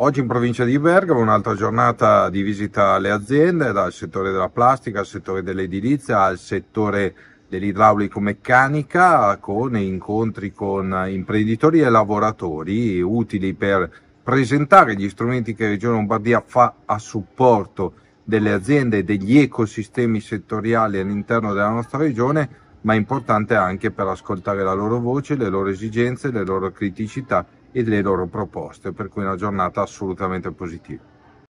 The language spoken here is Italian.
Oggi in provincia di Bergamo un'altra giornata di visita alle aziende, dal settore della plastica al settore dell'edilizia al settore dell'idraulico-meccanica, con incontri con imprenditori e lavoratori utili per presentare gli strumenti che Regione Lombardia fa a supporto delle aziende e degli ecosistemi settoriali all'interno della nostra regione, ma importante anche per ascoltare la loro voce, le loro esigenze, le loro criticità e delle loro proposte, per cui una giornata assolutamente positiva.